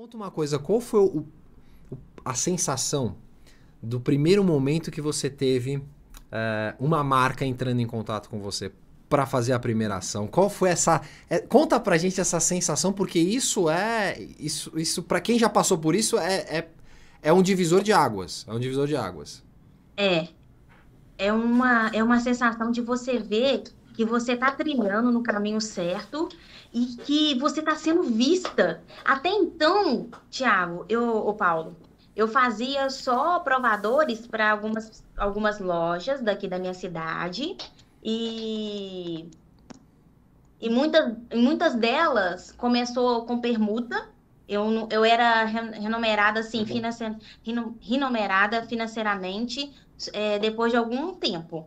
Conta uma coisa, qual foi o, o, a sensação do primeiro momento que você teve uh, uma marca entrando em contato com você para fazer a primeira ação? Qual foi essa? É, conta pra gente essa sensação, porque isso é isso isso para quem já passou por isso é, é, é um divisor de águas, é um divisor de águas. É, é uma é uma sensação de você ver que você está trilhando no caminho certo e que você está sendo vista. Até então, Tiago, eu, o Paulo, eu fazia só provadores para algumas, algumas lojas daqui da minha cidade e e muitas, muitas delas começou com permuta. Eu, eu era renomerada assim, uhum. financeira, renomerada financeiramente é, depois de algum tempo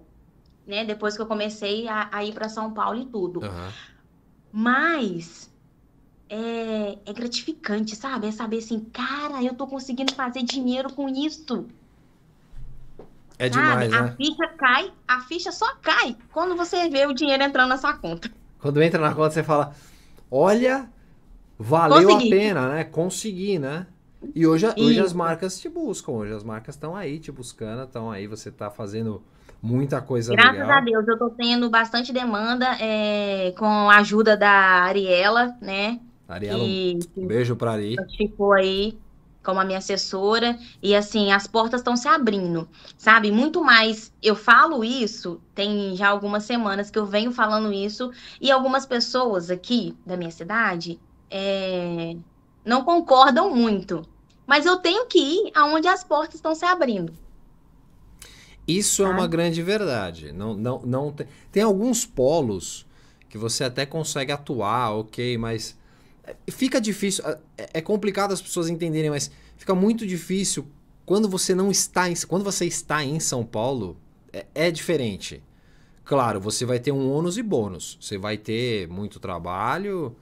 né? Depois que eu comecei a, a ir para São Paulo e tudo. Uhum. Mas é, é, gratificante, sabe? É saber assim, cara, eu tô conseguindo fazer dinheiro com isso. É sabe? demais, né? A ficha cai, a ficha só cai quando você vê o dinheiro entrando na sua conta. Quando entra na conta, você fala, olha, valeu Consegui. a pena, né? Consegui, né? E hoje, hoje as marcas te buscam, hoje as marcas estão aí te buscando, estão aí, você está fazendo muita coisa Graças legal. a Deus, eu estou tendo bastante demanda é, com a ajuda da Ariela, né? Ariela, um beijo para Ari. Ficou aí como a minha assessora, e assim, as portas estão se abrindo, sabe? Muito mais, eu falo isso, tem já algumas semanas que eu venho falando isso, e algumas pessoas aqui da minha cidade é, não concordam muito, mas eu tenho que ir aonde as portas estão se abrindo. Isso é tá? é uma grande verdade. Não, não, não tem... tem alguns polos que você até consegue atuar, ok, mas eh, fica difícil. Eh, é, é complicado as pessoas entenderem, mas fica muito difícil quando você não está em, quando você está em São Paulo é, é diferente. Claro, você vai ter um ônus e bônus. Você vai ter muito trabalho,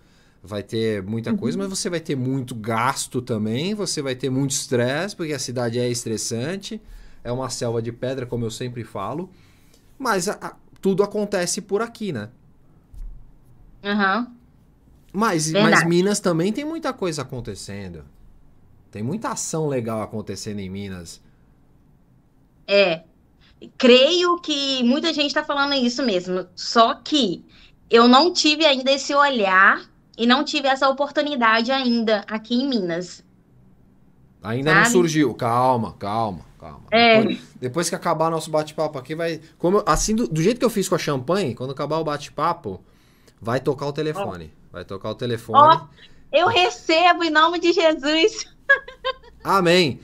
vai ter muita coisa, uhum. mas você vai ter muito gasto também, você vai ter muito estresse, porque a cidade é estressante, é uma selva de pedra, como eu sempre falo. Mas a, a, tudo acontece por aqui, né? Aham. Uhum. Mas, mas Minas também tem muita coisa acontecendo. Tem muita ação legal acontecendo em Minas. É. Creio que muita gente está falando isso mesmo. Só que eu não tive ainda esse olhar e não tive essa oportunidade ainda aqui em Minas. Ainda sabe? não surgiu. Calma, calma, calma. É. Depois, depois, que acabar nosso bate-papo aqui, vai. Como, assim, do, do, jeito que eu fiz com a champanhe, quando acabar o bate-papo, vai tocar o telefone. Oh. Vai tocar o telefone. Oh, eu recebo em nome de Jesus. Amém.